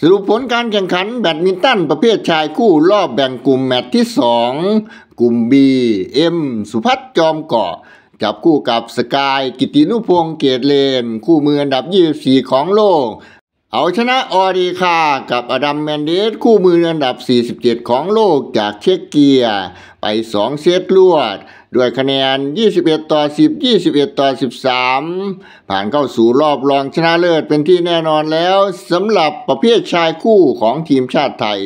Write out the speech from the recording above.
สรุปผลการแข่งขันแบดมินตันประเภทชายคู่รอบแบ่งกลุ่มแมตช์ที่2กลุ่ม B เอ็มสุพัฒน์จอมเกาะจับคู่กับสกายกิตินุพงษ์เกตเลนคู่มืออันดับ 24 ของโลกเอาชนะออดีคากับอดัมแมนเดสคู่มืออันดับ 47 ของโลกจากเช็กเกีย ไป2เซตรวด ด้วยคะแนน 21 ต่อ10 21ต่อ13 ผ่านเข้าสู่รอบรองชนะเลิศเป็นที่แน่นอนแล้วสำหรับประเภทชายคู่ของทีมชาติไทย